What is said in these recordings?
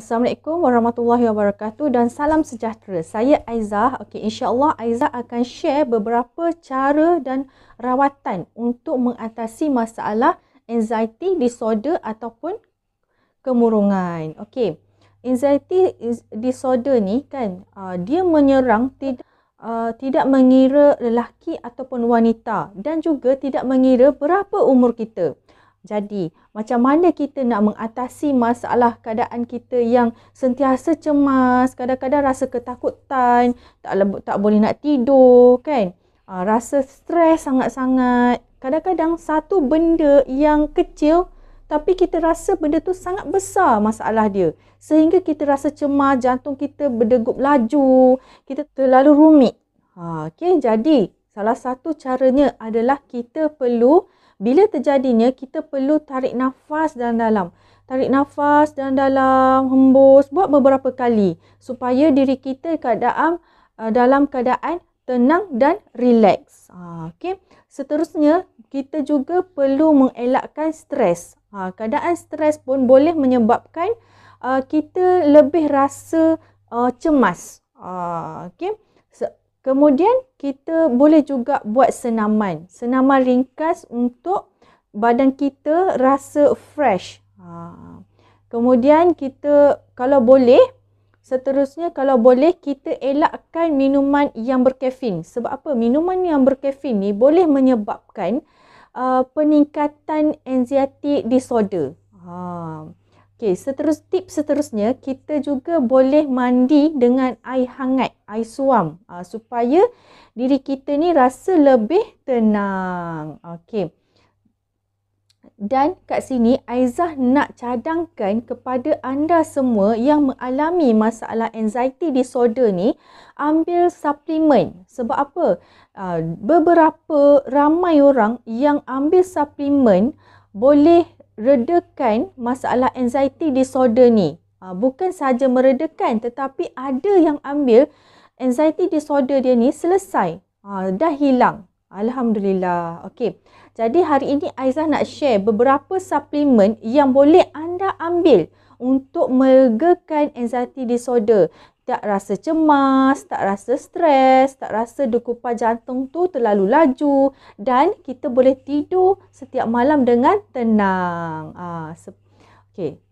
Assalamualaikum warahmatullahi wabarakatuh dan salam sejahtera. Saya Aiza. Okey, insya-Allah Aizah akan share beberapa cara dan rawatan untuk mengatasi masalah anxiety disorder ataupun kemurungan. Okey. Anxiety disorder ni kan uh, dia menyerang tidak Uh, tidak mengira lelaki ataupun wanita dan juga tidak mengira berapa umur kita. Jadi, macam mana kita nak mengatasi masalah keadaan kita yang sentiasa cemas, kadang-kadang rasa ketakutan, tak le- tak boleh nak tidur, kan? Ha, rasa stres sangat-sangat. Kadang-kadang satu benda yang kecil tapi kita rasa benda tu sangat besar masalah dia. Sehingga kita rasa cemas, jantung kita berdegup laju, kita terlalu rumit. Ha, ah, okay? Jadi, salah satu caranya adalah kita perlu... Bila terjadinya, kita perlu tarik nafas dalam-dalam. Tarik nafas dalam-dalam, hembus, buat beberapa kali. Supaya diri kita keadaan, uh, dalam keadaan tenang dan relax. Ha, okay. Seterusnya, kita juga perlu mengelakkan stres. Ha, keadaan stres pun boleh menyebabkan uh, kita lebih rasa uh, cemas. Ha, okay. Kemudian kita boleh juga buat senaman. Senaman ringkas untuk badan kita rasa fresh. Ha. Kemudian kita kalau boleh seterusnya kalau boleh kita elakkan minuman yang berkafein. Sebab apa? Minuman yang berkafein ni boleh menyebabkan uh, peningkatan anxiety disorder. Ha. Okey, seterus tip seterusnya kita juga boleh mandi dengan air hangat, air suam uh, supaya diri kita ni rasa lebih tenang. Okey. Dan kat sini Aizah nak cadangkan kepada anda semua yang mengalami masalah anxiety disorder ni ambil suplemen. Sebab apa? Uh, beberapa ramai orang yang ambil suplemen boleh redakan masalah anxiety disorder ni. Ha, bukan sahaja meredakan tetapi ada yang ambil anxiety disorder dia ni selesai. Ha, dah hilang. Alhamdulillah. Okey. Jadi hari ini Aizah nak share beberapa suplemen yang boleh anda ambil untuk meregakan anxiety disorder tak rasa cemas, tak rasa stres, tak rasa dekupan jantung tu terlalu laju dan kita boleh tidur setiap malam dengan tenang. Ah, se-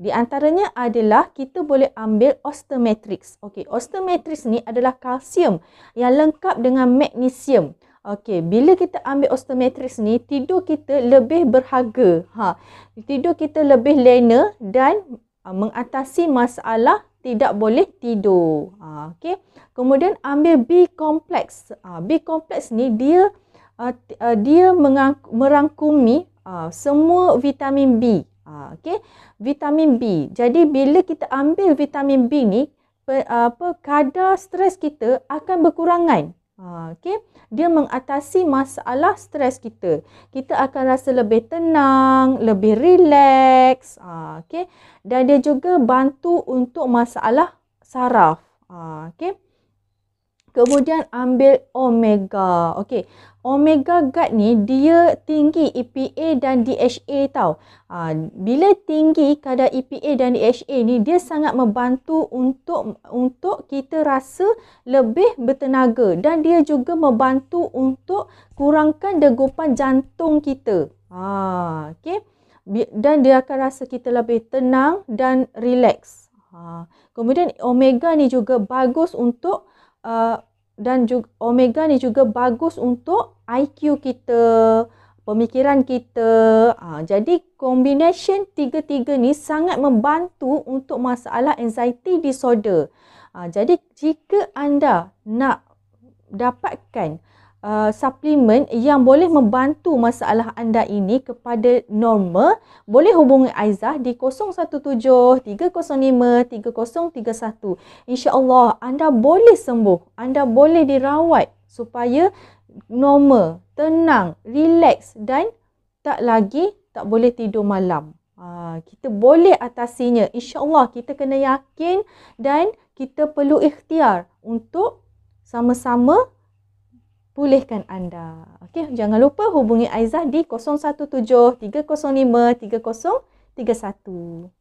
di antaranya adalah kita boleh ambil osteomatrix. Okay, osteomatrix ni adalah kalsium yang lengkap dengan magnesium. Okay, bila kita ambil osteomatrix ni, tidur kita lebih berharga. Ha, tidur kita lebih lena dan ah, mengatasi masalah tidak boleh tidur. Ha, okay. Kemudian ambil B kompleks. Ha, B kompleks ni dia uh, dia mengaku, merangkumi uh, semua vitamin B. Ha, okay. Vitamin B. Jadi bila kita ambil vitamin B ni, apa kadar stres kita akan berkurangan. Ha, okay. Dia mengatasi masalah stres kita. Kita akan rasa lebih tenang, lebih relax. Ha, okay. Dan dia juga bantu untuk masalah saraf. Ha, okay. Kemudian ambil omega. Okay omega guard ni dia tinggi EPA dan DHA tau. Ha, bila tinggi kadar EPA dan DHA ni dia sangat membantu untuk untuk kita rasa lebih bertenaga dan dia juga membantu untuk kurangkan degupan jantung kita. Ha, ah, okay. Dan dia akan rasa kita lebih tenang dan relax. Ha. Kemudian omega ni juga bagus untuk uh, dan juga omega ni juga bagus untuk IQ kita, pemikiran kita. Ha, jadi combination tiga-tiga ni sangat membantu untuk masalah anxiety disorder. Ha, jadi jika anda nak dapatkan uh, suplemen yang boleh membantu masalah anda ini kepada normal, boleh hubungi Aizah di 017-305-3031. InsyaAllah anda boleh sembuh, anda boleh dirawat supaya normal, tenang, relax dan tak lagi tak boleh tidur malam. Ha, kita boleh atasinya. InsyaAllah kita kena yakin dan kita perlu ikhtiar untuk sama-sama pulihkan anda. Okey, jangan lupa hubungi Aizah di 017 305 3031.